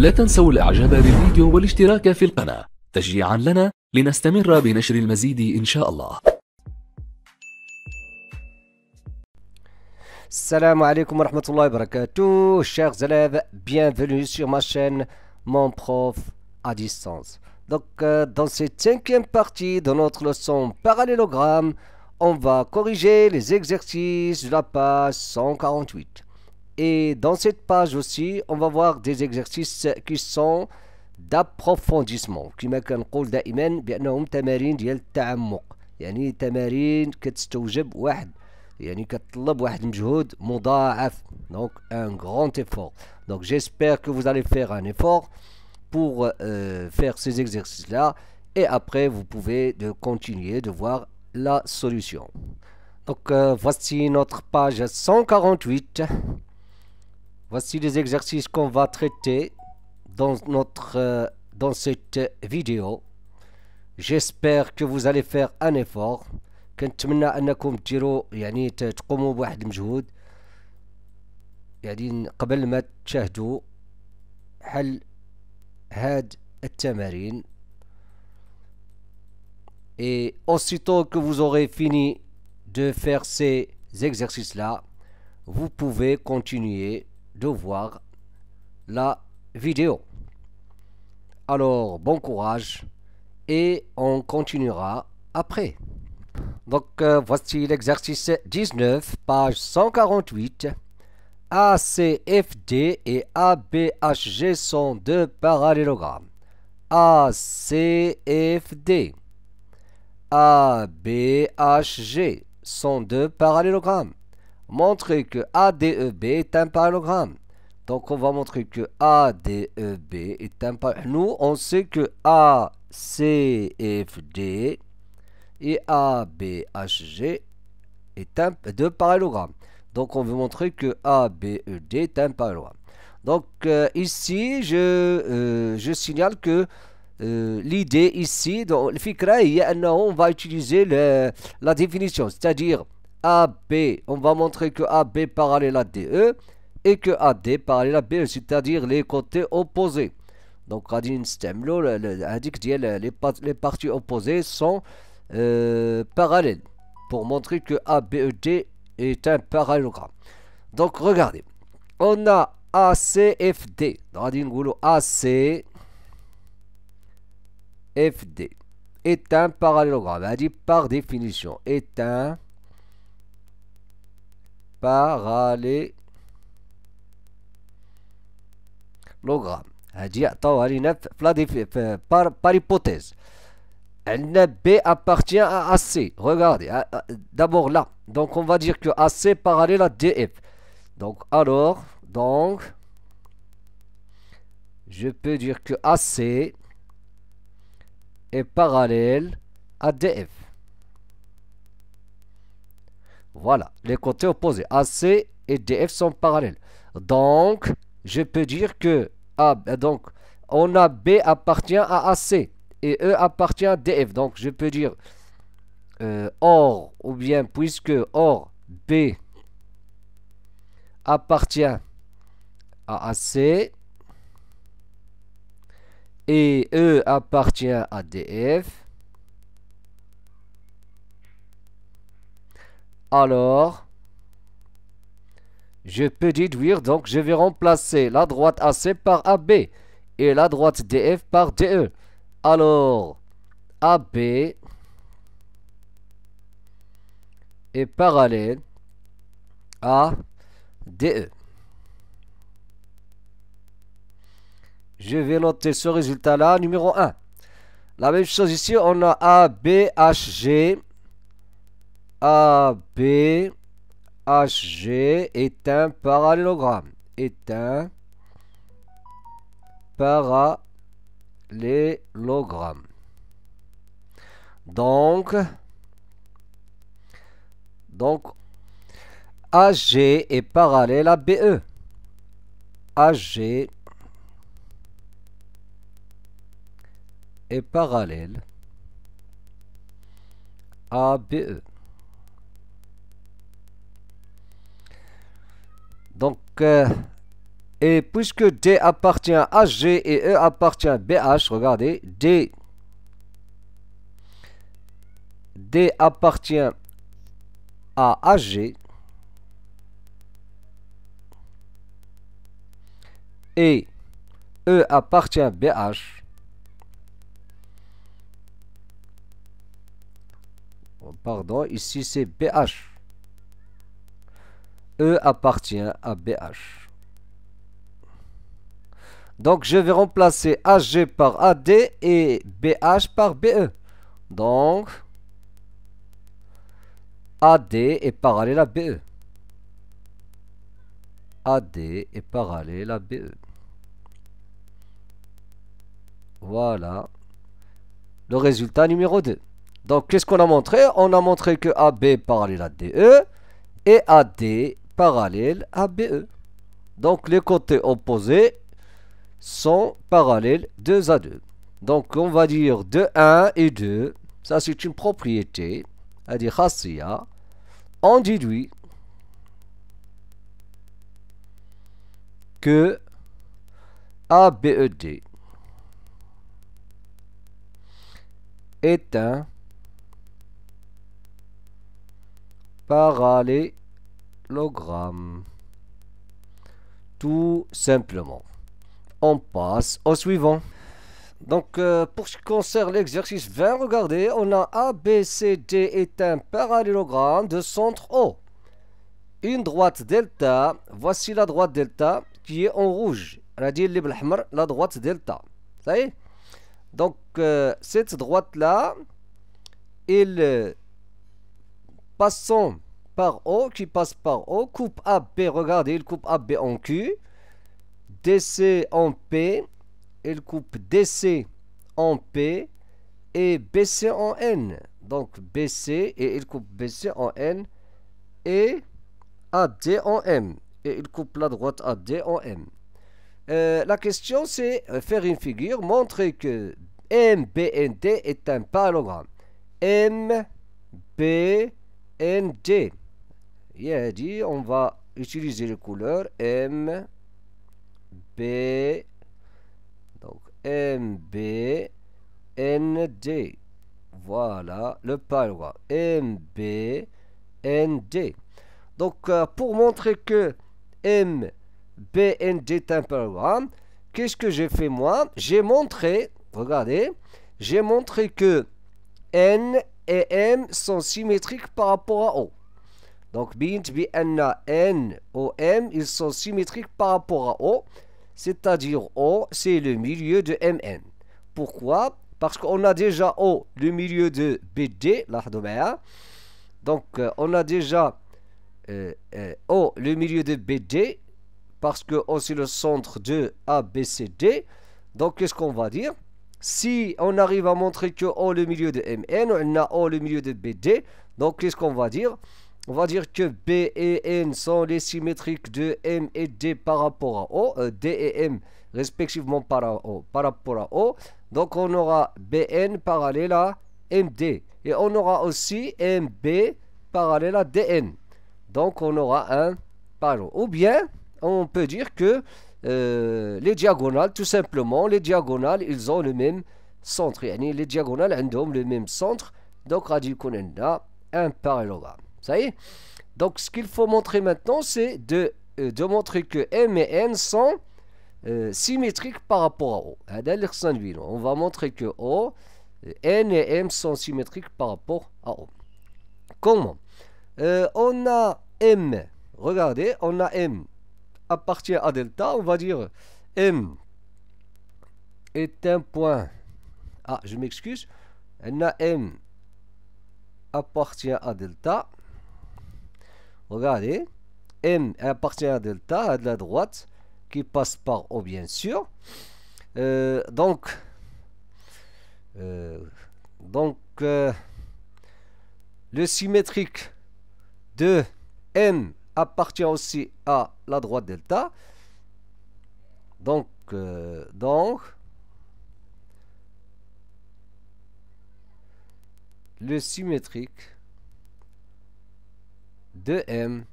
لا تنسوا الاعجاب بالفيديو والاشتراك في القناة تشجيعا لنا لنستمر بنشر المزيد ان شاء الله السلام عليكم ورحمة الله وبركاته الشيخ زلاب بيانفلو سيو ما مون بروف ا دوك دون سي تانكيام بارتي دو نوتر لوسون باراليلوغرام On va corriger les exercices de la page 148. Et dans cette page aussi, on va voir des exercices qui sont d'approfondissement. Donc un grand effort. Donc j'espère que vous allez faire un effort pour euh, faire ces exercices-là. Et après, vous pouvez de continuer de voir la solution. Donc euh, voici notre page 148. Voici les exercices qu'on va traiter dans, notre, euh, dans cette vidéo. J'espère que vous allez faire un effort. يعني تقوموا بواحد et aussitôt que vous aurez fini de faire ces exercices là vous pouvez continuer de voir la vidéo. Alors, bon courage et on continuera après. Donc, euh, voici l'exercice 19, page 148. ACFD et ABHG sont deux parallélogrammes. ACFD, ABHG sont deux parallélogrammes montrer que ADEB est un parallélogramme. Donc on va montrer que ADEB est un parallélogramme. Nous, on sait que ACFD et ABHG est un deux parallélogrammes. Donc on veut montrer que ABED est un parallélogramme. Donc euh, ici, euh, je, signale que euh, l'idée ici, dans le on va utiliser la définition, c'est-à-dire AB. On va montrer que AB parallèle à DE et que AD parallèle à BE, c'est-à-dire les côtés opposés. Donc, les parties opposées sont euh, parallèles pour montrer que ABED est un parallélogramme. Donc, regardez. On a ACFD. AC FD est un parallélogramme. Elle dit par définition est un parallèle. هادي عطاوها par par hypothèse عندنا B appartient à AC regardez ah, ah, d'abord là donc on va dire que AC parallèle à DF donc alors donc je peux dire que AC est parallèle à DF voilà, les côtés opposés, AC et DF sont parallèles. Donc, je peux dire que euh, donc, on a B appartient à AC et E appartient à DF. Donc, je peux dire euh, or, ou bien puisque or B appartient à AC et E appartient à DF, Alors, je peux déduire, donc je vais remplacer la droite AC par AB et la droite DF par DE. Alors, AB est parallèle à DE. Je vais noter ce résultat-là, numéro 1. La même chose ici, on a ABHG. G est un parallélogramme. Est un parallélogramme. Donc, donc, AG est parallèle à BE. AG est parallèle à BE. Donc, euh, et puisque D appartient à G et E appartient à BH, regardez, D, D appartient à AG et E appartient à BH. Oh, pardon, ici c'est BH. E appartient à BH. Donc je vais remplacer AG par AD et BH par BE. Donc AD est parallèle à BE. AD est parallèle à BE. Voilà le résultat numéro 2. Donc qu'est-ce qu'on a montré On a montré que AB est parallèle à DE et AD parallèle à BE. Donc les côtés opposés sont parallèles 2 à 2. Donc on va dire 2, 1 et 2. Ça c'est une propriété. à dire On déduit que ABED est un parallèle tout simplement. On passe au suivant. Donc, euh, pour ce qui concerne l'exercice 20, regardez, on a ABCD est un parallélogramme de centre O. Une droite delta, voici la droite delta qui est en rouge. La droite delta. Ça y est Donc, euh, cette droite-là, il euh, passant par O, qui passe par O, coupe AB, regardez, il coupe AB en Q, DC en P, il coupe DC en P et BC en N. Donc BC et il coupe BC en N et AD en M. Et il coupe la droite AD en M. Euh, la question c'est euh, faire une figure, montrer que MBND est un parallélogramme. MBND il a dit on va utiliser les couleurs M, B, donc M, B, N, D. Voilà le palois. M, B, N, D. Donc euh, pour montrer que M, B, N, D est un paragraphe, qu'est-ce que j'ai fait moi J'ai montré, regardez, j'ai montré que N et M sont symétriques par rapport à O. Donc, bint N n O m, ils sont symétriques par rapport à o, c'est-à-dire o, c'est le milieu de mn. Pourquoi Parce qu'on a déjà o, le milieu de bd, donc euh, on a déjà euh, euh, o, le milieu de bd, parce que o c'est le centre de D. Donc, qu'est-ce qu'on va dire si on arrive à montrer que O le milieu de MN, on a O le milieu de BD, donc qu'est-ce qu'on va dire on va dire que B et N sont les symétriques de M et D par rapport à O, euh, D et M respectivement par, rapport à O. Donc on aura BN parallèle à MD. Et on aura aussi MB parallèle à DN. Donc on aura un parallèle. Ou bien on peut dire que euh, les diagonales, tout simplement, les diagonales, ils ont le même centre. les diagonales, le même centre. Donc, on a un parallélogramme. Ça y est Donc ce qu'il faut montrer maintenant, c'est de, euh, montrer que M et N sont euh, symétriques par rapport à O. Hein, on va montrer que O, euh, N et M sont symétriques par rapport à O. Comment On a M. Regardez, on a M appartient à delta. On va dire M est un point. Ah, je m'excuse. On a M appartient à delta regardez, n appartient à delta, à de la droite, qui passe par O bien sûr. Euh, donc, euh, donc euh, le symétrique de n appartient aussi à la droite delta. Donc, donc le symétrique de m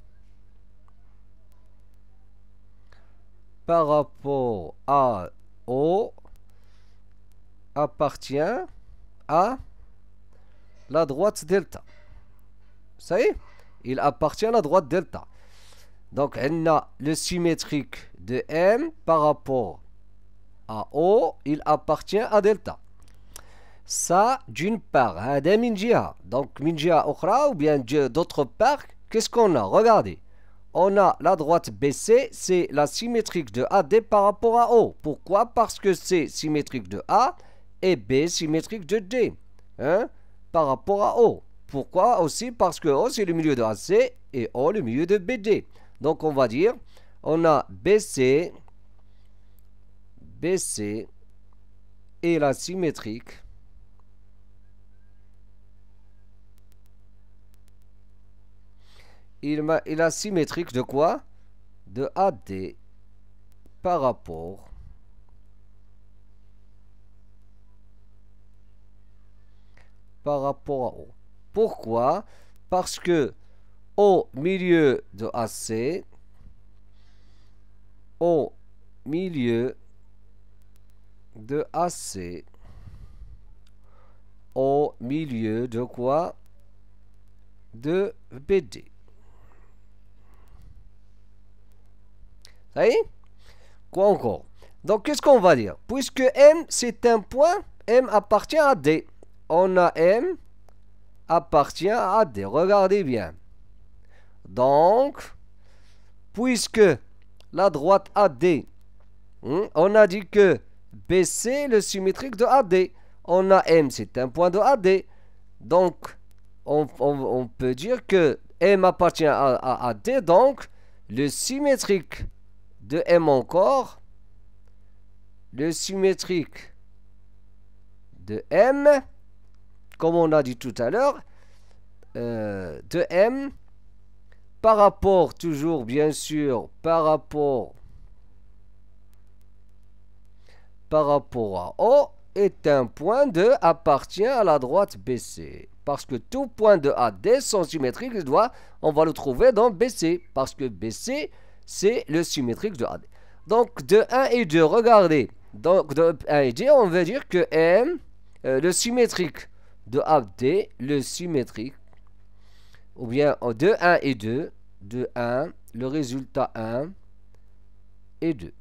par rapport à O appartient à la droite delta. Ça y est, il appartient à la droite delta. Donc, on a le symétrique de M par rapport à O, il appartient à delta. Ça, d'une part, hein, donc, d'une ou bien d'autre part, Qu'est-ce qu'on a Regardez. On a la droite BC, c'est la symétrique de AD par rapport à O. Pourquoi Parce que c'est symétrique de A et B symétrique de D hein, par rapport à O. Pourquoi aussi Parce que O c'est le milieu de AC et O le milieu de BD. Donc on va dire, on a BC, BC et la symétrique il, a, il symétrique de quoi De AD par rapport par rapport à O. Pourquoi Parce que au milieu de AC, au milieu de AC, au milieu de quoi De BD. Quoi encore Donc, qu'est-ce qu'on va dire Puisque M, c'est un point, M appartient à D. On a M appartient à D. Regardez bien. Donc, puisque la droite AD, hein, on a dit que BC le symétrique de AD. On a M, c'est un point de AD. Donc, on, peut dire que M appartient à, AD. donc le symétrique de M encore, le symétrique de M, comme on a dit tout à l'heure, euh, de M, par rapport, toujours bien sûr, par rapport, par rapport à O, est un point de appartient à la droite BC. Parce que tout point de AD sont symétriques, on va le trouver dans BC. Parce que BC, c'est le symétrique de AD. Donc de 1 et 2, regardez. Donc de 1 et 2, on veut dire que M, euh, le symétrique de AD, le symétrique, ou bien de 1 et 2, de 1, le résultat 1 et 2.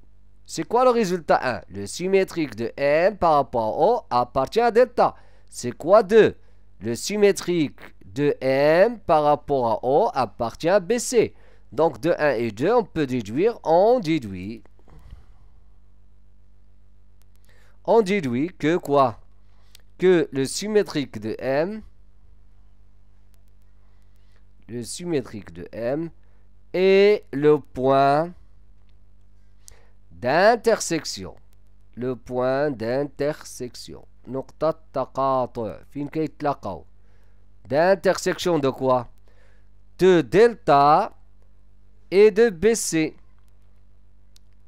C'est quoi le résultat 1 Le symétrique de M par rapport à O appartient à delta. C'est quoi 2 Le symétrique de M par rapport à O appartient à BC. Donc de 1 et 2, on peut déduire, on déduit. On déduit que quoi Que le symétrique de M, le symétrique de M est le point d'intersection. Le point d'intersection. d'intersection de quoi de delta et de baisser.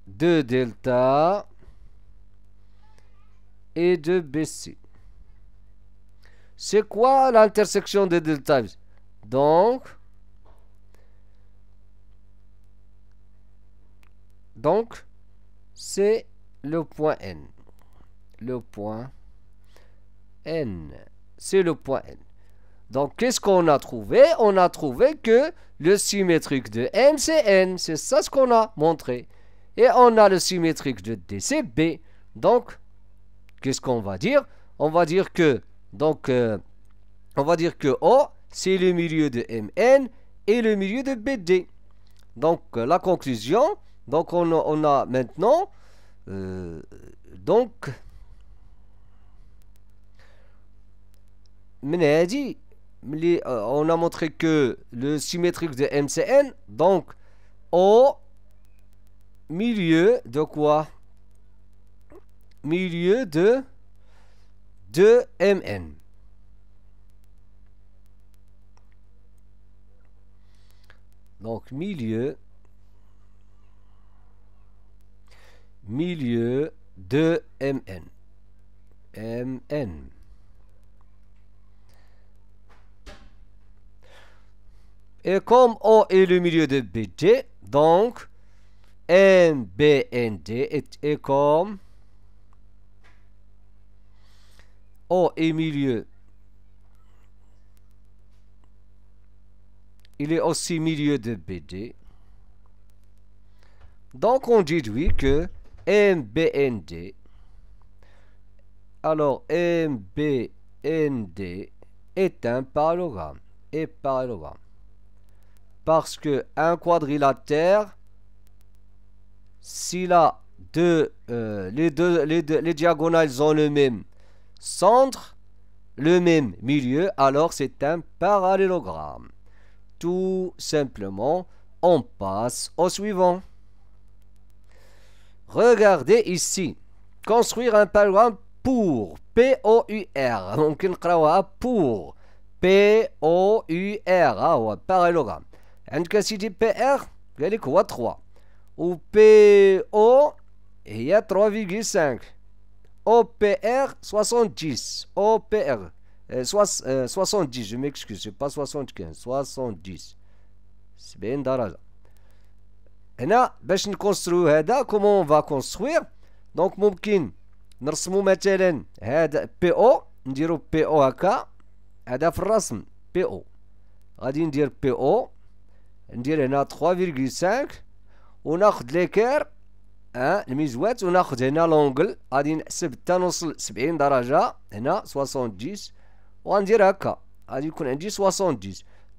De delta et de baisser. C'est quoi l'intersection des delta Donc, donc c'est le point N. Le point N. C'est le point N. Donc, qu'est-ce qu'on a trouvé On a trouvé que le symétrique de M, c'est N. C'est ça ce qu'on a montré. Et on a le symétrique de D, c'est B. Donc, qu'est-ce qu'on va dire On va dire que, donc, euh, on va dire que O, c'est le milieu de MN et le milieu de BD. Donc, euh, la conclusion, donc on, a maintenant, euh, donc, a euh, on a montré que le symétrique de MCN, donc au milieu de quoi Milieu de, de MN. Donc milieu milieu de MN. MN. Et comme O est le milieu de BD, donc MBND est, comme O est milieu. Il est aussi milieu de BD. Donc on déduit que MBND alors MBND est un parallélogramme et parallélogramme parce que un quadrilatère, s'il a euh, deux, les, deux, les, diagonales ont le même centre, le même milieu, alors c'est un parallélogramme. Tout simplement, on passe au suivant. Regardez ici. Construire un parallélogramme pour. P-O-U-R. Donc, pour. P-O-U-R. parallélogramme. En tout cas, si PR, il y a 3, Au PO, il y a 3,5. OPR, 70. OPR, 70. Je m'excuse, ce n'est pas 75. 70. C'est bien d'arrêt là. Et là, si je euh, comment on va construire Donc, nous pouvons, nous allons mettre ça, PO. On dit PO, OK. Ça, la phrase PO. On va PO. ندير هنا 3.5 وناخذ ليكير ها الميزوات وناخذ هنا لونجل غادي نحسب حتى نوصل 70 درجه هنا 70 وندير هكا غادي يكون عندي 70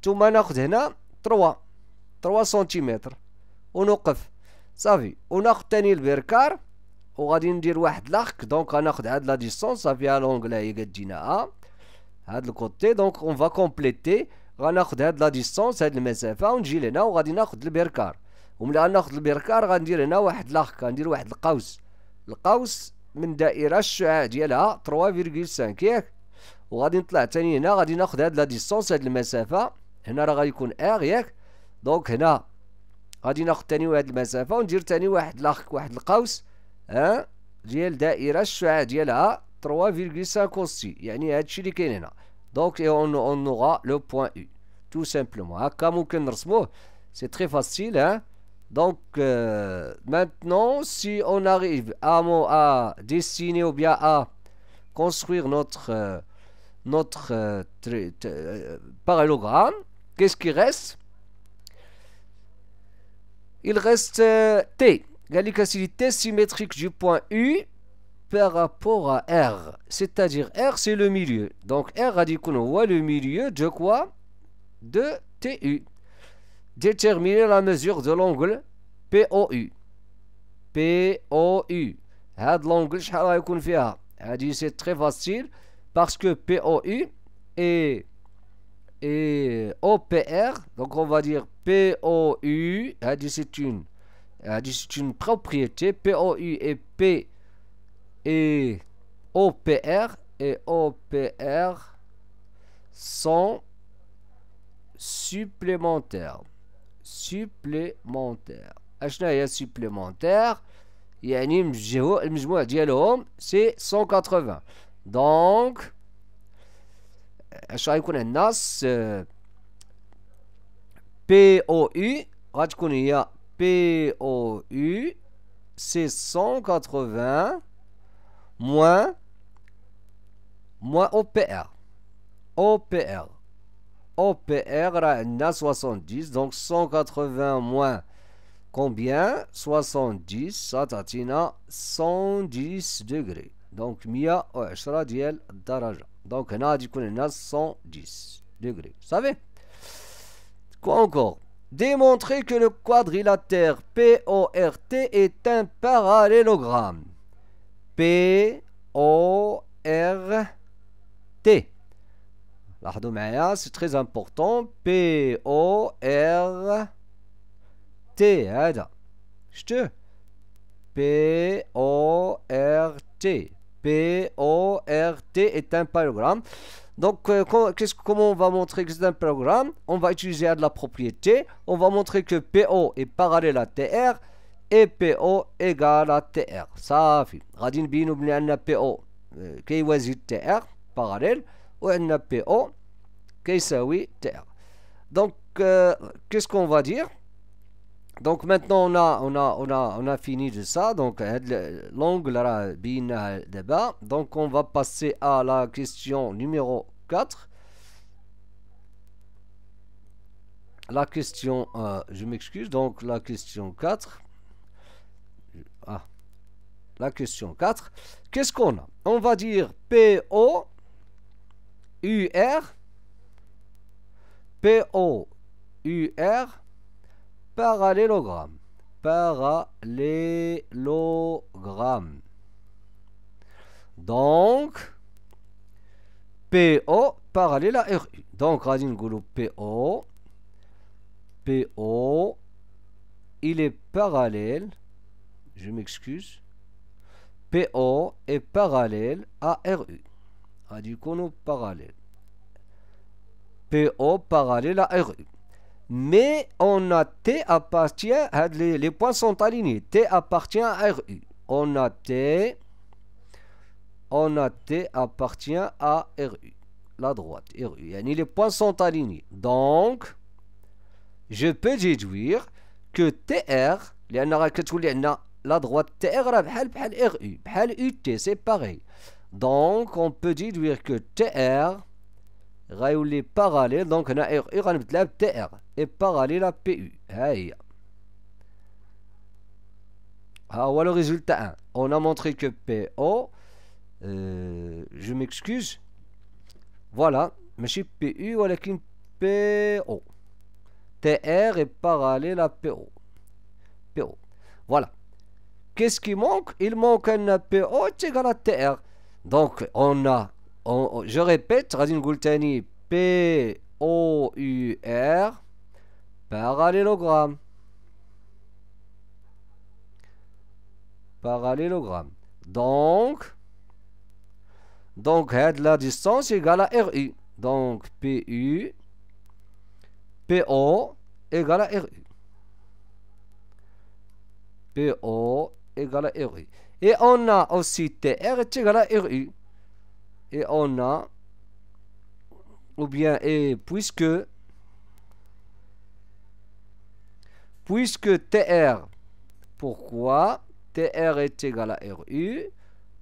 ثم ناخذ هنا 3 3 سنتيمتر ونوقف صافي وناخذ ثاني البركار وغادي ندير واحد لاخك دونك غناخذ هاد لا ديسونس صافي ها لونجل هي كتجينا ها هاد الكوتي دونك اون فا كومبليتي غناخد هاد لا ديستونس هاد المسافه ونجي لهنا وغادي ناخد البركار ومن ناخد البركار غندير هنا واحد لاخ غندير واحد القوس القوس من دائره الشعاع ديالها 3.5 ياك وغادي نطلع تاني هنا غادي ناخد هاد لا ديستونس هاد المسافه هنا راه غيكون ار ياك دونك هنا غادي ناخد تاني واحد المسافه وندير تاني واحد لاخ واحد القوس ها ديال دائره الشعاع ديالها 3.5 كوستي يعني هادشي اللي كاين هنا Donc, on, aura le point U, tout simplement. Hein. c'est très facile. Hein. Donc, euh, maintenant, si on arrive à, à dessiner ou bien à construire notre, euh, notre euh, parallélogramme, qu'est-ce qui reste Il reste T. T, symétrique du point U par rapport à R. C'est-à-dire R, c'est le milieu. Donc R a dit qu'on voit le milieu de quoi De TU. Déterminer la mesure de l'angle POU. POU. U l'angle, a dit c'est très facile parce que POU est et OPR, donc on va dire POU, c'est une, une propriété, POU et P et OPR et OPR sont supplémentaires. Supplémentaires. Achna y supplémentaires. c'est 180. Donc, achna y a nas euh, POU. Rachna POU. C'est 180 moins, moins OPR. OPR. OPR, on a 70, donc 180 moins combien 70, ça 110 degrés. Donc, mia وعشرة radiel Donc, on a dit 110 degrés. Vous savez Quoi encore Démontrer que le quadrilatère PORT est un parallélogramme. P-O-R-T c'est très important P-O-R-T P O R T P O R T est un paragraphe. Donc euh, qu'est-ce comment on va montrer que c'est un programme On va utiliser de la propriété, on va montrer que P O est parallèle à T R EPO égale à TR. Ça ار Radine غادي نبينو NPO عندنا بي او كيوازي TR parallèle euh, qu'est-ce qu'on va dire Donc maintenant on a on a on a on a fini de ça donc l'angle la bin débat donc on va passer à la question numéro 4 la question euh, je m'excuse donc la question 4 la question 4. Qu'est-ce qu'on a On va dire P-O-U-R. parallélogramme parallélogramme donc PO parallèle à R-U. donc Radin P-O. PO PO il est parallèle je m'excuse PO est parallèle à RU. a du coup, nous parallèle. PO parallèle à RU. Mais on a T appartient hein, les, points sont alignés. T appartient à RU. On a T. On a T appartient à RU. La droite, RU. Yani les points sont alignés. Donc, je peux déduire que TR, les la droite TR, بحال RU, بحال UT, c'est pareil. Donc on peut déduire que TR غيولي parallèle, donc هنا RU غنبدلها ب TR et parallèle à PU. Ah, voilà le résultat 1. On a montré que PO, euh, je m'excuse, voilà, mais si PU, voilà qu'une PO. TR est parallèle à PO. PO. Voilà qu'est-ce qui manque Il manque un PO égal à TR. Donc, on a, je répète, Razin Gultani. P-O-U-R, parallélogramme. Parallélogramme. Donc, donc, la distance égale à RU. Donc, PU, PO égale à RU. PO égale à RU. Et on a aussi TR est égal à RU. Et on a, ou bien, et puisque, puisque TR, pourquoi TR est égal à RU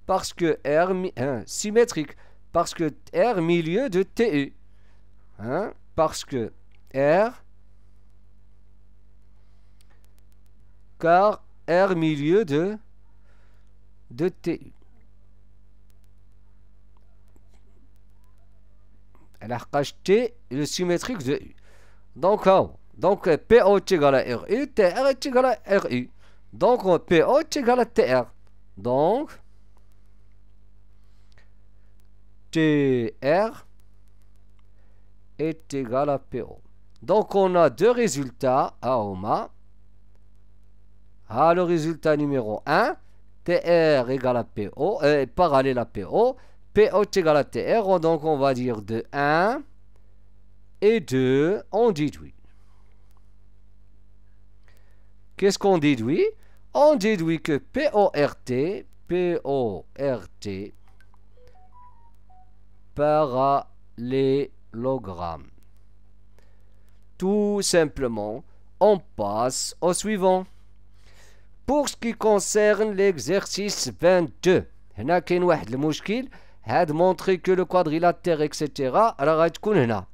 Parce que R, hein, symétrique, parce que R milieu de TU. Hein, parce que R, car R milieu de, de T. a acheté le symétrique de U. Donc, donc PO est égal à RU, TR est égal à RU. Donc PO est égal à TR. Donc TR est égal à PO. Donc on a deux résultats à OMA. Ah, le résultat numéro 1, TR égale à PO, euh, parallèle à PO, PO égale égal à TR, donc on va dire de 1 et 2, on déduit. Qu'est-ce qu'on déduit On déduit que PORT, PORT, parallélogramme. Tout simplement, on passe au suivant pour ce qui concerne l'exercice 22. Il y a a montré que le quadrilatère, etc. il y a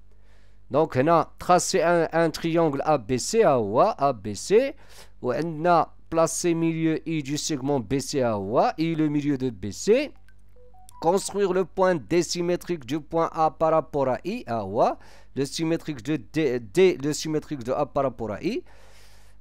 Donc, il a tracé un, triangle ABC, AOA, ABC. Où on a placé le milieu I du segment BC, AOA, I le milieu de BC. Construire le point symétrique du point A par rapport à I, AOA. Le symétrique de le symétrique de A par rapport à I.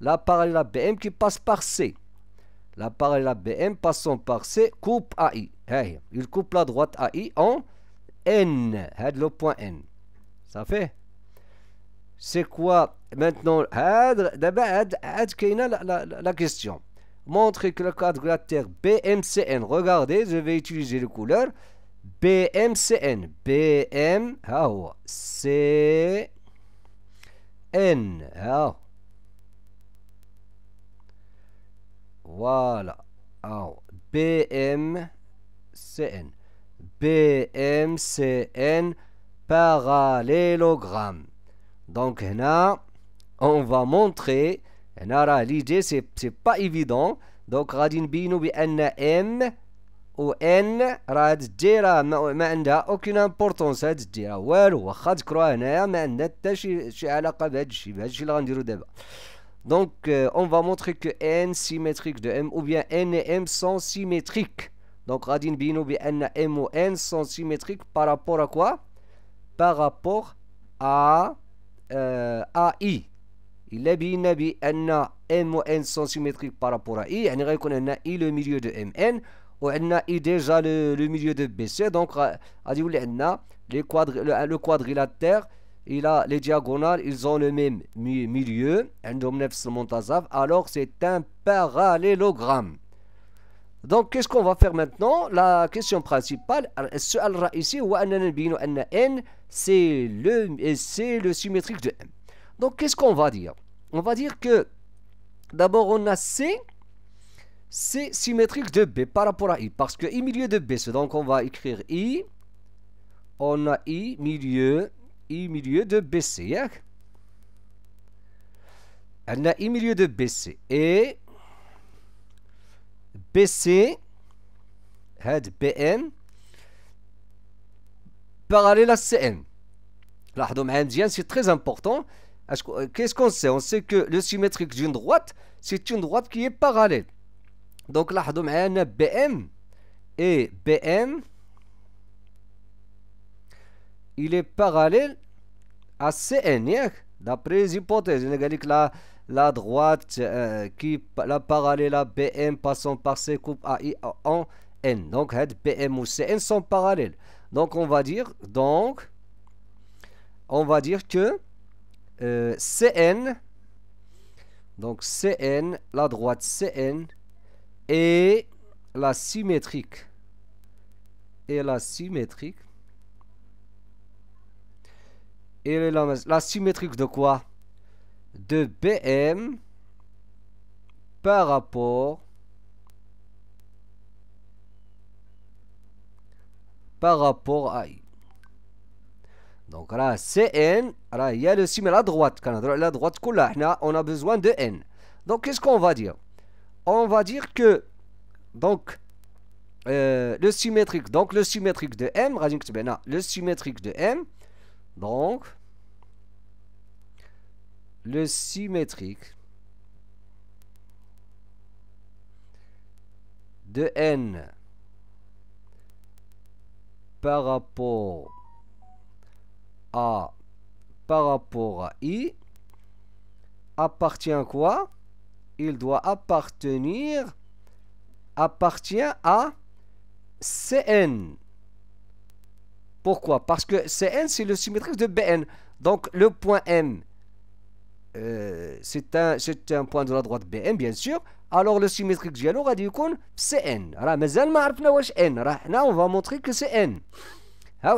La parallèle à BM qui passe par C. La parallèle à BM passant par C coupe AI. Il coupe la droite AI en N. Le point N. Ça fait C'est quoi maintenant la question. Montrez que le quadrilatère BMCN, regardez, je vais utiliser les couleurs. BMCN, BM, C, N. Voilà. Alors, BMCN. BMCN parallélogramme. Donc on va montrer. L'idée, c'est pas évident. Donc, radin bino N M ou N, rad dira aucune importance. Rad dira, ouais, ou n'a pas donc, euh, on va montrer que n symétrique de m, ou bien n et m sont symétriques. Donc, radin bino n, m ou n sont symétriques par rapport à quoi Par rapport à euh, AI. Il a m ou n sont symétriques par rapport à i. يعني qu'on a i le milieu de M mn ou a i déjà le, milieu de bc. Donc, غادي يولي عندنا le quadrilatère il a les diagonales, ils ont le même milieu, alors c'est un parallélogramme. Donc, qu'est-ce qu'on va faire maintenant La question principale, ici, c'est le, le symétrique de M. Donc, qu'est-ce qu'on va dire On va dire que, d'abord, on a C, C symétrique de B par rapport à I, parce que I milieu de B, donc on va écrire I, on a I milieu milieu de BC. Il y a un milieu de BC. Et BC. parallèle à CN. c'est très important. Qu'est-ce qu'on sait On sait que le symétrique d'une droite, c'est une droite qui est parallèle. Donc a BM et BM il est parallèle à CN, d'après les hypothèses. la, droite euh, qui la parallèle à BM passant par ces coupes AI en N. Donc, BM ou CN sont parallèles. Donc, on va dire, donc, on va dire que euh, CN, donc CN, la droite CN, est la symétrique. Et la symétrique et la, la symétrique de quoi De BM par rapport par rapport à I. Donc là, CN, là, il y a le signe à la droite. La droite, on a besoin de N. Donc qu'est-ce qu'on va dire On va dire que, donc, euh, le symétrique, donc le symétrique de M, le symétrique de M, donc, le symétrique de n par rapport à par rapport à i appartient à quoi Il doit appartenir appartient à Cn. Pourquoi Parce que Cn, c'est le symétrique de Bn. Donc le point M, euh, c'est un, un, point de la droite Bn, bien sûr. Alors le symétrique de a dit N. Cn. On va montrer que c'est N. Ah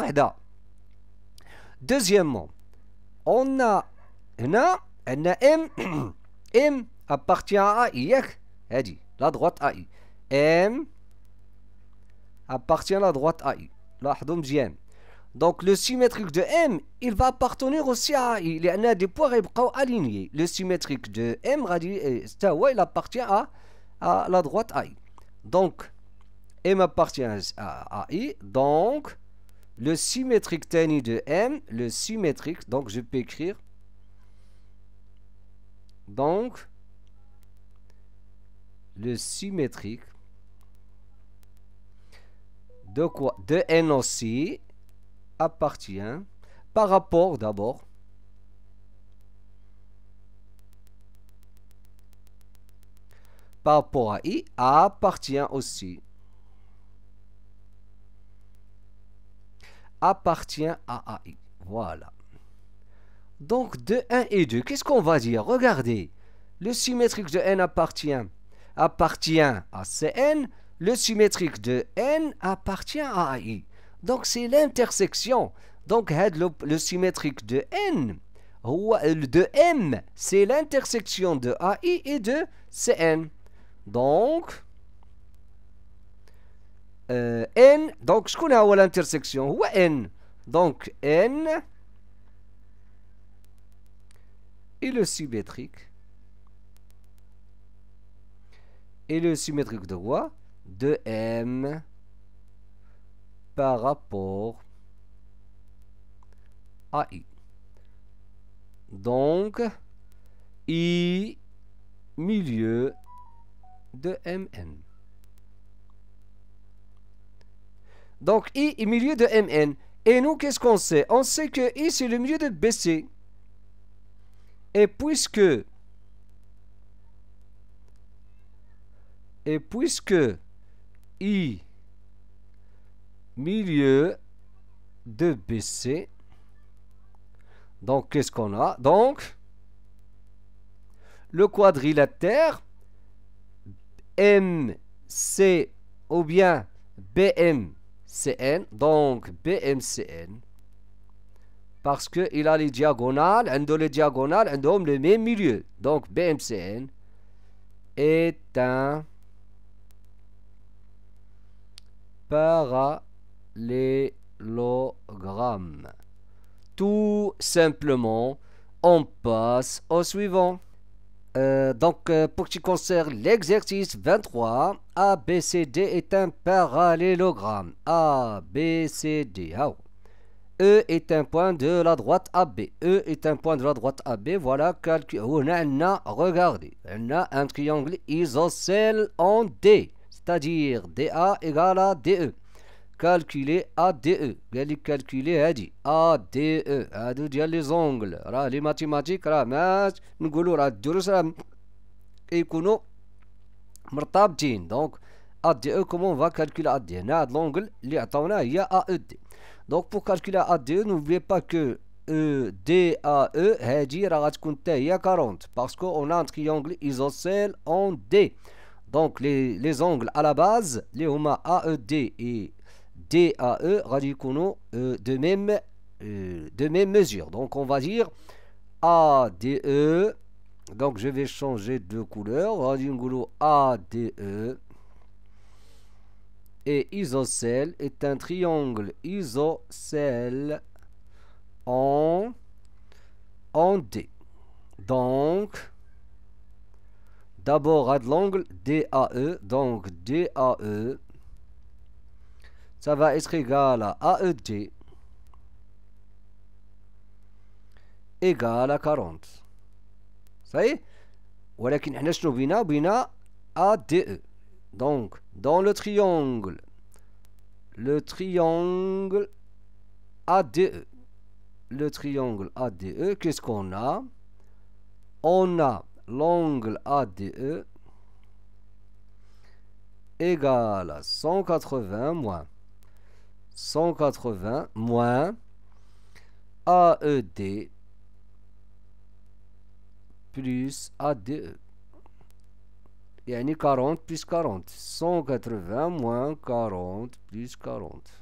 Deuxièmement, on a, M, M appartient à AI. La droite AI. M appartient à la droite AI. La M. Donc le symétrique de M, il va appartenir aussi à I. Il y en a des points alignés. Le symétrique de M, il appartient à, la droite I. Donc, M appartient à, I. Donc, le symétrique tani de M, le symétrique, donc je peux écrire. Donc, le symétrique de quoi De N aussi appartient par rapport d'abord par rapport à i appartient aussi appartient à AI. Voilà. Donc de 1 et 2, qu'est-ce qu'on va dire Regardez, le symétrique de N appartient appartient à CN, le symétrique de N appartient à AI. Donc c'est l'intersection. Donc le, symétrique de N, euh, de M, c'est l'intersection de AI et de CN. Donc, euh, N, donc je connais l'intersection, ou N. Donc N et le symétrique. Et le symétrique de De M par rapport à I. Donc, I milieu de MN. Donc I milieu de MN. Et nous, qu'est-ce qu'on sait On sait que I, c'est le milieu de BC. Et puisque... Et puisque I milieu de BC. Donc, qu'est-ce qu'on a Donc, le quadrilatère MC ou bien BMCN. Donc, BMCN. Parce qu'il a les diagonales, un de les diagonales, un d'homme le même milieu. Donc, BMCN est un l'élogramme. Tout simplement, on passe au suivant. Euh, donc, euh, pour ce qui concerne l'exercice 23, ABCD est un parallélogramme. ABCD. E est un point de la droite AB. E est un point de la droite AB. Voilà, calcul. Oh, a, regardé. On a un triangle isocèle en D, c'est-à-dire DA égale à DE. Calculer ADE. calculer a e. calculé ADE. ADE, dire les angles. Les mathématiques, nous avons dit et nous avons dit que Donc, ADE, comment on va calculer ADE e? L'angle, il y a AED. Donc, pour calculer ADE, n'oubliez pas que DAE, e, hein, il y a 40. Parce qu'on a un triangle isocèle en D. Donc, les, angles à la base, les angles AED et DAE A, E, euh, de, même, euh, de même mesure. Donc on va dire ADE. Donc je vais changer de couleur. D, ADE. Et isocèle est un triangle isocèle en, en D. Donc, d'abord à l'angle DAE. Donc DAE ça va être égal à AED égal à 40 صحيح y est a a ADE donc dans le triangle le triangle ADE le triangle ADE qu'est-ce qu'on a on a l'angle ADE égal à 180 moins 180 moins AED plus ADE. a 40 e. plus 40. 180 moins 40 plus 40.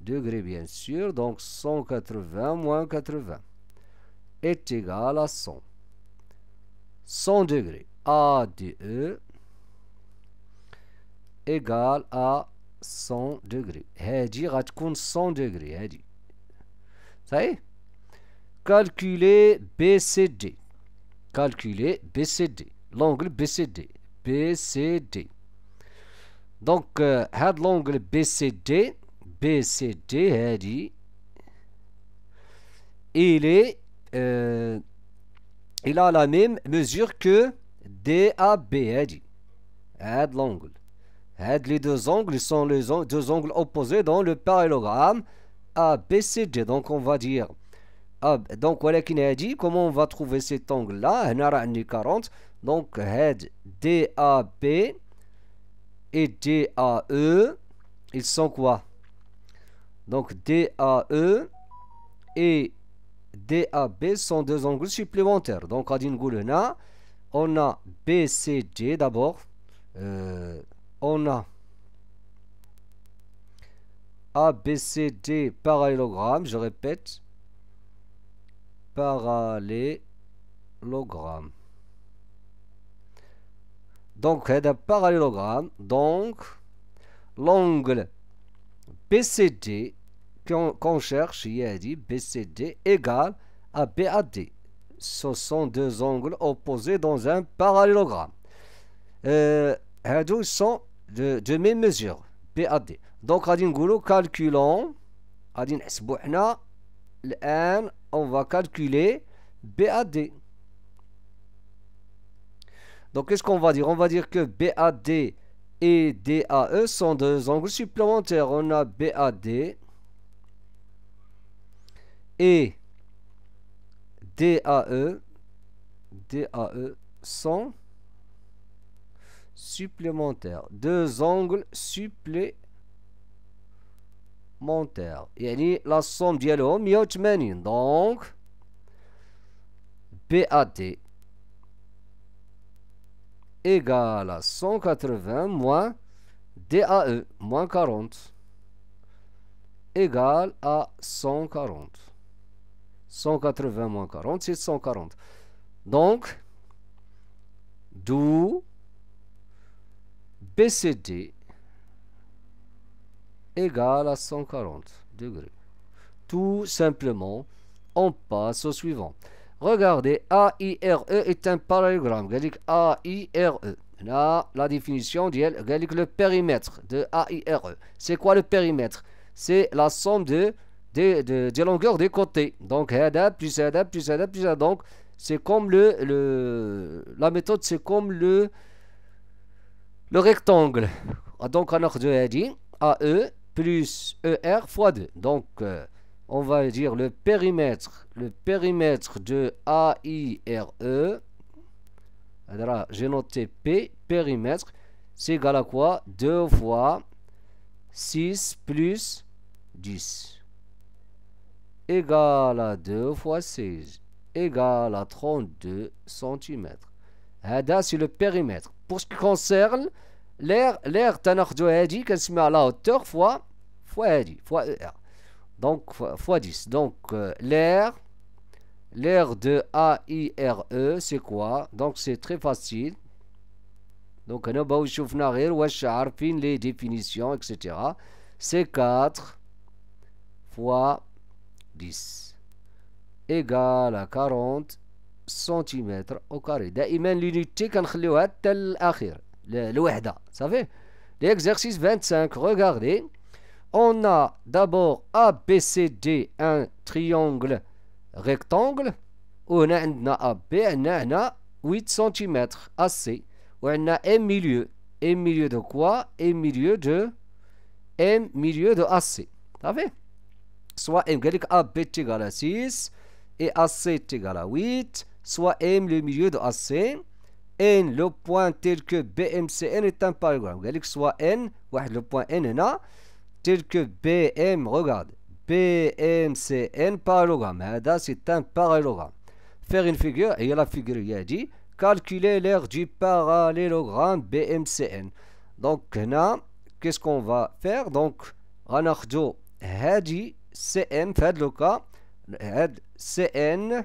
Degré bien sûr, donc 180 moins 80 est égal à 100. 100 degrés ADE égal à 100 degrés. Hadi eh, ratkoun 100 degrés. Hadi. Eh, Ça y est. Calculer BCD. Calculer BCD. L'angle BCD. BCD. Donc, had euh, l'angle BCD. BCD, Hadi. Eh, il est. Euh, il a la même mesure que DAB, Hadi. Had l'angle. Les deux angles sont les deux angles opposés dans le parallélogramme ABCD. Donc on va dire donc voilà qui a dit comment on va trouver cet angle là. On a 40. Donc head DAB et DAE, ils sont quoi Donc DAE et DAB sont deux angles supplémentaires. Donc à Goulena, on a BCD d'abord. Euh, on a ABCD parallélogramme, je répète, parallélogramme. Donc, un parallélogramme, donc, l'angle BCD qu'on cherche, il a dit BCD égale à BAD. Ce sont deux angles opposés dans un parallélogramme. Euh, sont de, mes mesures BAD donc calculons on va calculer BAD donc qu'est-ce qu'on va dire on va dire que BAD et DAE sont deux angles supplémentaires on a BAD et DAE DAE sont supplémentaire. deux angles supplémentaires يعني la somme ديالهم 180 donc BAD égale à 180 moins DAE moins 40 égale à 140 180 moins 40 c'est 140 donc d'où BCD égale à 140 degrés. Tout simplement, on passe au suivant. Regardez, AIRE est un parallélogramme. AIRE. Là, la définition dit le périmètre de AIRE. C'est quoi le périmètre C'est la somme de, des longueurs des côtés. Donc, ADA plus ADA plus plus Donc, c'est comme le, le, La méthode, c'est comme le le rectangle a ah, donc on a de Hadi, AE plus ER fois 2. Donc, euh, on va dire le périmètre, le périmètre de AIRE, j'ai noté P, périmètre, c'est égal à quoi 2 fois 6 plus 10 égal à 2 fois 16, égal à 32 cm. c'est le périmètre pour ce qui concerne l'air l'air à la hauteur fois fois fois donc fois, 10 donc euh, l'air l'air de A I R E c'est quoi donc c'est très facile donc on a les définitions etc c'est 4 fois 10 égale à 40 Centimètres au carré. l'unité qu'on a fait, Vous savez? L'exercice 25, regardez. On a d'abord ABCD, un triangle rectangle. On a AB, on a 8 cm AC. On a M milieu. M milieu de quoi? M milieu de M milieu de AC. Vous savez? Soit M, AB est égal à 6. Et AC est égal à 8 soit M le milieu de AC N le point tel que BMCN est un parallélogramme قال que soit N le point N هنا tel que BM regarde BMCN parallélogramme hein, c'est un parallélogramme faire une figure et la figure il a dit calculer l'air du parallélogramme BMCN donc هنا qu'est-ce qu'on va faire donc Ronaldo. هذه CN في هذا لو CN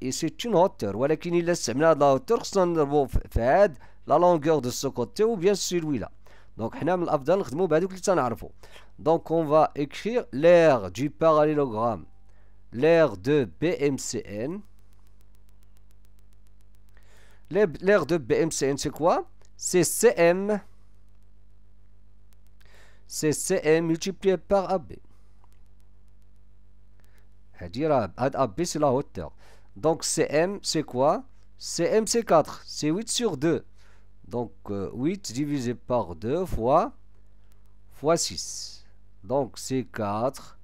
Et c'est une hauteur. La longueur de ce côté ou bien celui-là. Donc, on va écrire l'air du parallélogramme. L'air de BMCN. L'air de BMCN, c'est quoi? C'est CM. C'est CM multiplié par AB. C'est la hauteur. Donc CM, c'est quoi CM, c'est 4. C'est 8 sur 2. Donc 8 euh, divisé par 2 fois, 6. Donc c'est 4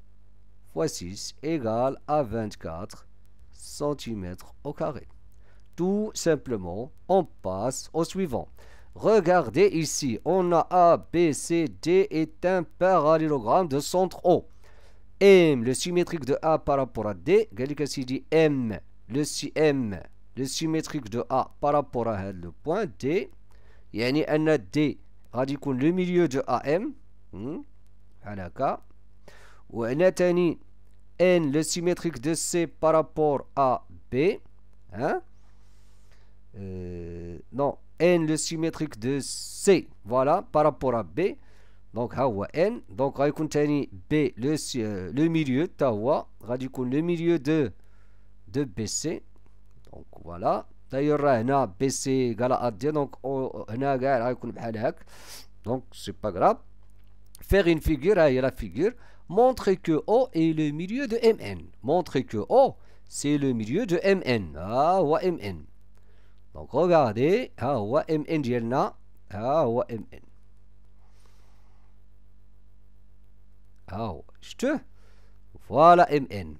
fois 6 égale à 24 cm au carré. Tout simplement, on passe au suivant. Regardez ici, on a A, B, C, D est un parallélogramme de centre O. M, le symétrique de A par rapport à D, dit M le CM, le symétrique de A par rapport à le point D. a un D, radicon le milieu de AM. M hmm, Ou a tani, N, le symétrique de C par rapport à B. Hein. Euh, non, N, le symétrique de C, voilà, par rapport à B. Donc, hawa N. Donc, radicon B, le, euh, le milieu, tawa. Radicon le milieu de de BC. Donc voilà. D'ailleurs, on a gala égal à AD. Donc on a gagné. Donc c'est pas grave. Faire une figure, il la figure. Montrer que O est le milieu de MN. Montrer que O, c'est le milieu de MN. Ah, MN. Donc regardez. Ah, ou MN, MN. Ah, ah Voilà MN.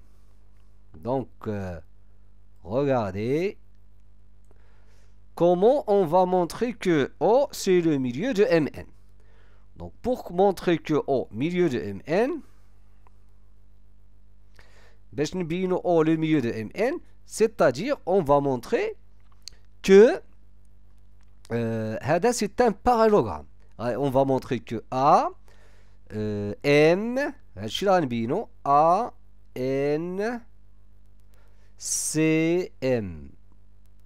Donc, euh, regardez. Comment on va montrer que O, c'est le milieu de Mn Donc, pour montrer que O, milieu de Mn, O, le milieu de Mn, c'est-à-dire, on va montrer que euh, c'est un parallélogramme. On va montrer que A, euh, M, A, N, CM.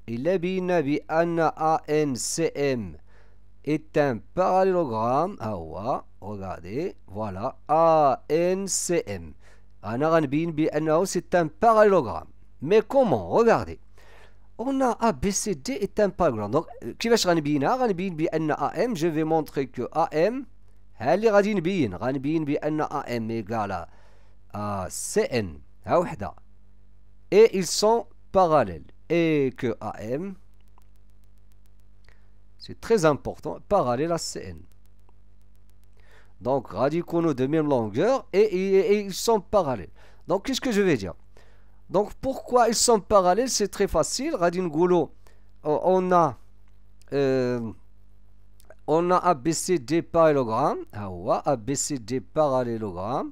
Il bien bi anna ANCM est un parallélogramme. Ah regardez, voilà, ANCM. C'est un parallélogramme. Mais comment Regardez. On a ABCD est un parallélogramme. Donc, euh, qui va AM Je vais montrer que AM, ran غادي نبين B. A ا ام ايكالا à c ah ها وحده et ils sont parallèles. Et que AM, c'est très important, parallèle à CN. Donc radicaux de même longueur et, ils sont parallèles. Donc qu'est-ce que je vais dire Donc pourquoi ils sont parallèles C'est très facile. radin Goulot, euh, on a euh, on a ABCD parallélogramme. Ah ABCD parallélogramme.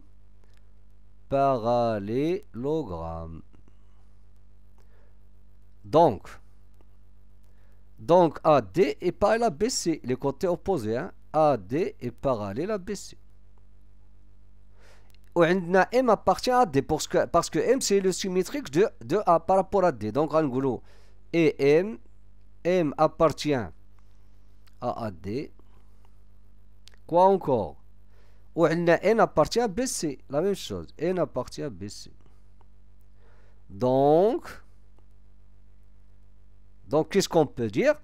Parallélogramme. Donc, donc AD hein. est parallèle à BC, les côtés opposés. AD est parallèle à BC. M appartient à D parce que, M c'est le symétrique de, de A par rapport à D. Donc, en et M, M appartient à AD. Quoi encore N appartient à BC, la même chose. N appartient à BC. Donc, donc qu'est-ce qu'on peut dire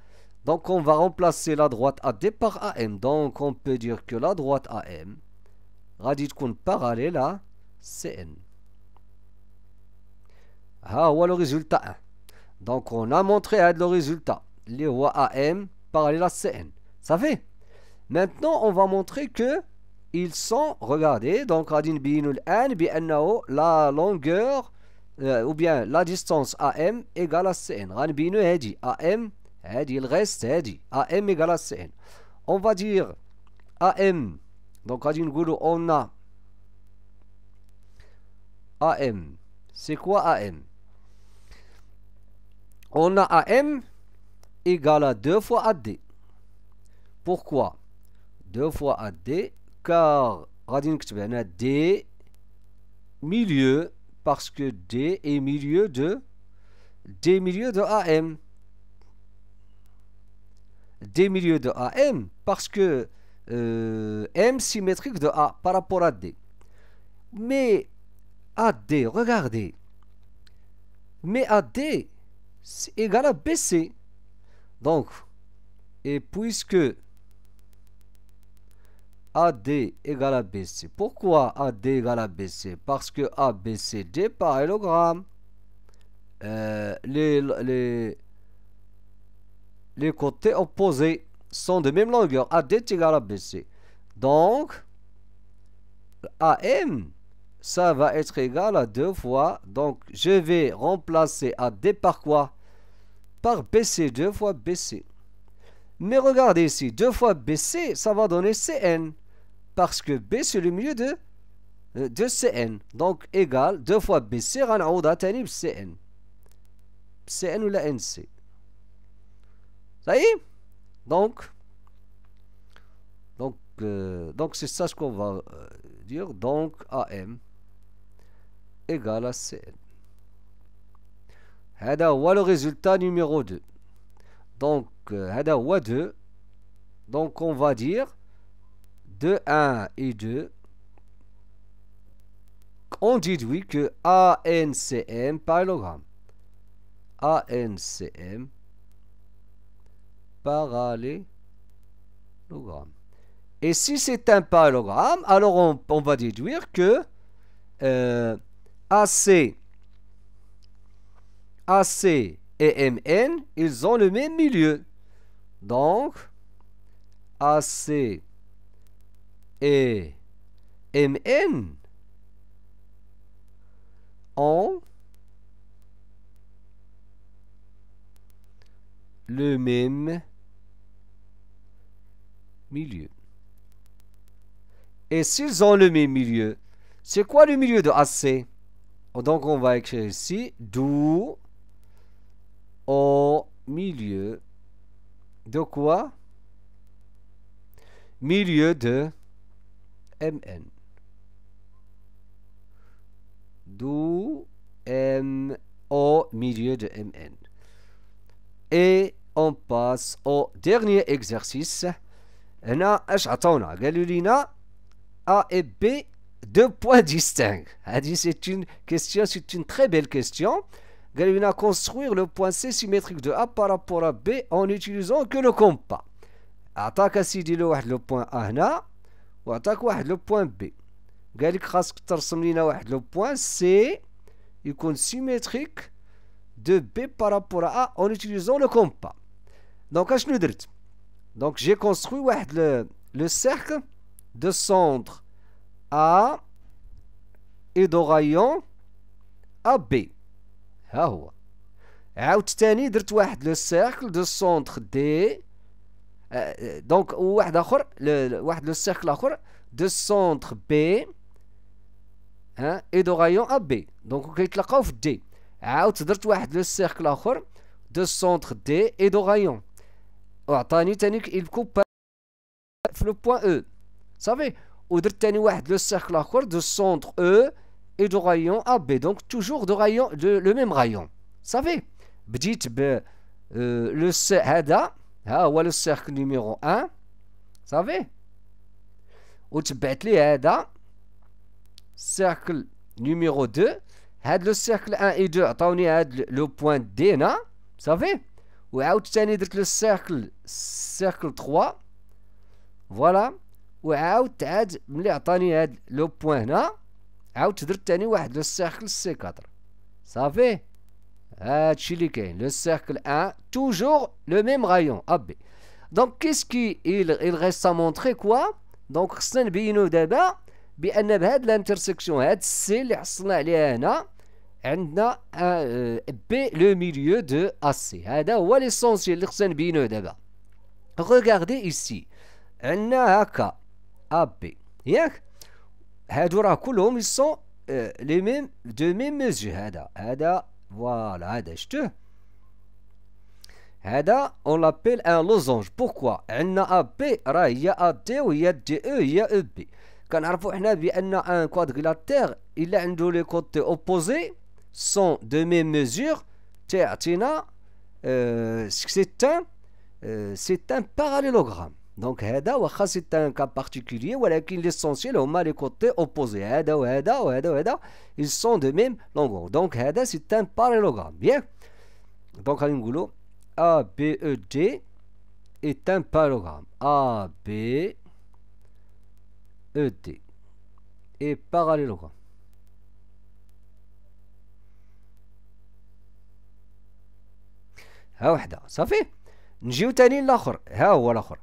Donc on va remplacer la droite AD par AM. Donc on peut dire que la droite AM غادي parallèle à CN. Ah, voilà le résultat 1. Donc on a montré le résultat. Les rois AM parallèles à CN. Ça fait Maintenant, on va montrer que ils sont, regardez, donc غادي N, n la longueur euh, ou bien la distance AM égale à CN. il reste, AM égale à CN. On va dire AM. Donc, Radin Guru, on a AM. C'est quoi AM On a AM égale à 2 fois AD. Pourquoi 2 fois AD, car Radin a D, milieu, parce que D est milieu de D milieu de AM. D milieu de AM parce que euh, M symétrique de A par rapport à D. Mais AD, regardez. Mais AD c'est égal à BC. Donc, et puisque AD égale BC. Pourquoi AD égale BC Parce que ABCD par euh, les, les, les côtés opposés sont de même longueur. AD est égal à BC. Donc, AM, ça va être égal à deux fois. Donc, je vais remplacer AD par quoi Par BC, deux fois BC. Mais regardez ici, deux fois BC, ça va donner CN parce que B c'est le milieu de, euh, CN. Donc égal 2 fois c'est c'est تاني بCN. CN Cn ou la NC. Ça y est Donc donc euh, donc c'est ça ce qu'on va euh, dire donc AM égale à CN. هذا le résultat numéro 2. Donc Hadawa 2. Donc on va dire de 1 et 2, on déduit que ANCM parallélogramme. ANCM parallélogramme. Et si c'est un parallélogramme, alors on, va déduire que euh, AC, AC et MN, ils ont le même milieu. Donc, AC et MN ont le même milieu. Et s'ils ont le même milieu, c'est quoi le milieu de AC Donc on va écrire ici, d'où au milieu de quoi Milieu de MN. D'où M au milieu de MN. Et on passe au dernier exercice. Galilina. A et B deux points distincts c'est une question c'est une très belle question Galulina, construire le point C symétrique de A par rapport à B en utilisant que le compas attaque à لو le le A le point B. Le point C est symétrique de B par rapport à A en utilisant le compas. Donc, j'ai construit le cercle de centre A et de rayon AB. Et le cercle de centre D. Euh, euh, donc un autre le cercle autre de centre B hein, et de rayon AB donc c'est la quarte D autre ah, tu le cercle autre de centre D et de rayon autant et il coupe le point E savez ou tu le cercle autre de centre E et de rayon AB donc toujours de rayon le même rayon savez je euh, le C ها هو لو سيركل نيميرو ان صافي وتبعت لي هذا سيركل نيميرو دو هاد لو سيركل ان اي دو عطاوني هاد لو بوان دي هنا صافي وعاود تاني درت لو سيركل سيركل تخوا فوالا وعاود عاد ملي عطاني هاد لو بوان هنا عاود درت تاني واحد لو سيركل سي كاتر صافي Le cercle 1, toujours le même rayon, AB. Donc, qu'est-ce qu'il il reste à montrer quoi Donc, خصنا نبينو دابا l'intersection هاد السي اللي حصلنا عليها هنا عندنا بي لو ميليو دو هذا هو اللي خصنا نبينوه دابا Regardez ici. عندنا AB ياك هادو ils sont euh, les mêmes de même mesure هذا voilà, C'est Hada, on l'appelle un losange. Pourquoi On a B, il y a AD, il e, y a E, il y a B. Quand on a un quadrilatère, il a un les côtés opposés, sont de même mesure. Euh, euh, c'est un parallélogramme. Donc, c'est un cas particulier, l'essentiel, on a les côtés opposés. Ils sont de même longueur. Donc, c'est un parallélogramme. Bien. Donc, on un A, B, E, D est un parallélogramme. A, B, E, D est parallélogramme. Ça ça fait نجيو تاني لاخر ها هو لاخر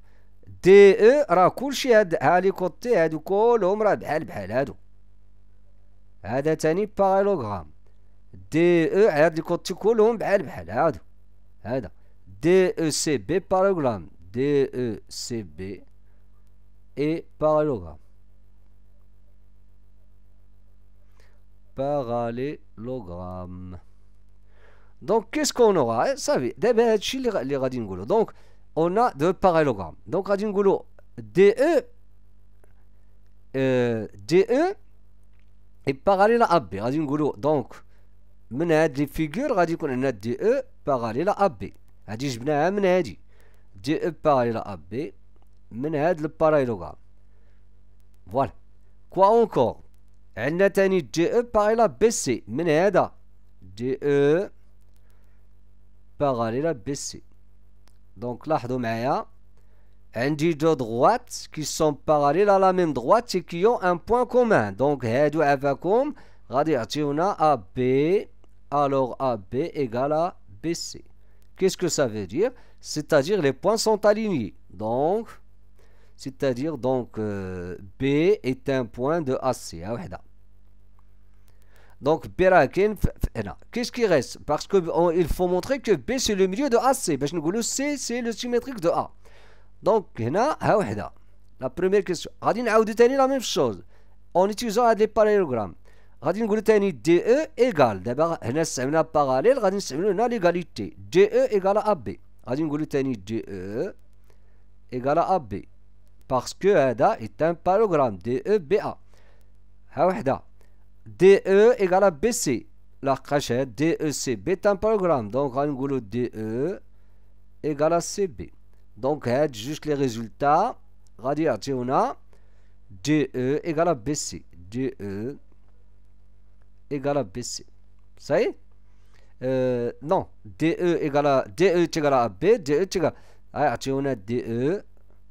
دي اي راه كلشي هاد هاليكوبتي هادو كلهم راه بحال بحال هادو هذا تاني بارالوغرام دي او إيه؟ هاد هاد الكوتي كلهم بحال بحال هادو هذا دي او إيه سي بي بارالوغرام دي او إيه سي بي اي بارالوغرام باراليلوغرام دونك كيس كون اورا صافي دابا هادشي اللي غادي نقولو دونك on a deux parallélogrammes. Donc, à Dingulo, DE, euh, DE est parallèle à AB. donc, menade les figures, à on a DE parallèle à AB. À je menade, DE parallèle à AB, le parallélogramme. Voilà. Quoi encore On a DE parallèle à BC, menade DE parallèle à BC. Donc là, indi deux droites qui sont parallèles à la même droite et qui ont un point commun. Donc هادو عفاكم غادي يعطيونا AB alors AB égale à BC. Qu'est-ce que ça veut dire C'est-à-dire les points sont alignés. Donc c'est-à-dire donc euh, B est un point de ah AC. Donc qu'est-ce qui reste Parce qu'il faut montrer que B c'est le milieu de AC. Le ben, C c'est le symétrique de A. Donc ah la première question. a la même chose. En utilisant des parallélogrammes. DE e égale. D'abord, on parallèle, on e a l'égalité. DE égale à AB. DE égale à AB. Parce que ADA est un parallélogramme. DE, BA. Ah DE égale à BC. La DE, DEC, B e un programme. Donc, dire DE égale à CB. Donc, juste les résultats. Radia, on a DE égale à BC. DE égale à BC. Ça y est euh, Non, DE égale à DE e e égale à AB, DE égale à... Ah, on a DE,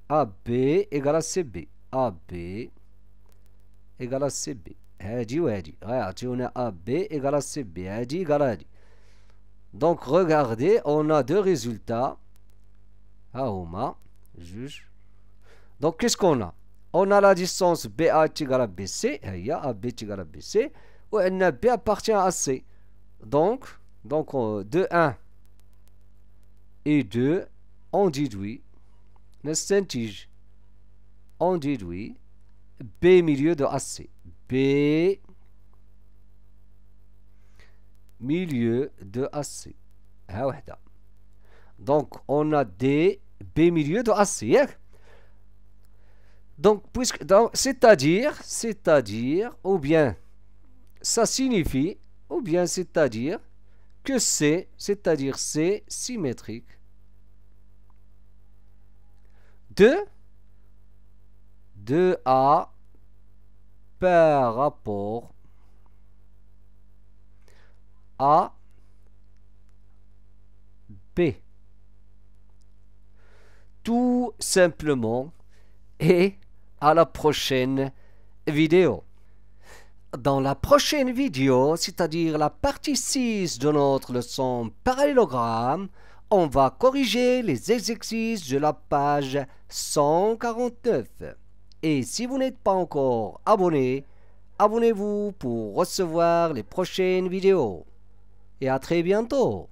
AB égale à CB. AB égale à CB ou on a AB à à Donc, regardez, on a deux résultats. Aouma, ah, juge. Donc, qu'est-ce qu'on a On a la distance BA égale à BC. A AB égale à BC. Où NB appartient à C. Donc, donc de 1 et 2, on déduit. On déduit B milieu de AC. B milieu de AC ah donc on a D B milieu de AC hein? donc puisque c'est à dire c'est à dire ou bien ça signifie ou bien c'est à dire que C c'est à dire c'est symétrique de de a par rapport à B. Tout simplement et à la prochaine vidéo. Dans la prochaine vidéo, c'est-à-dire la partie 6 de notre leçon parallélogramme, on va corriger les exercices de la page 149. Et si vous n'êtes pas encore abonné, abonnez-vous pour recevoir les prochaines vidéos. Et à très bientôt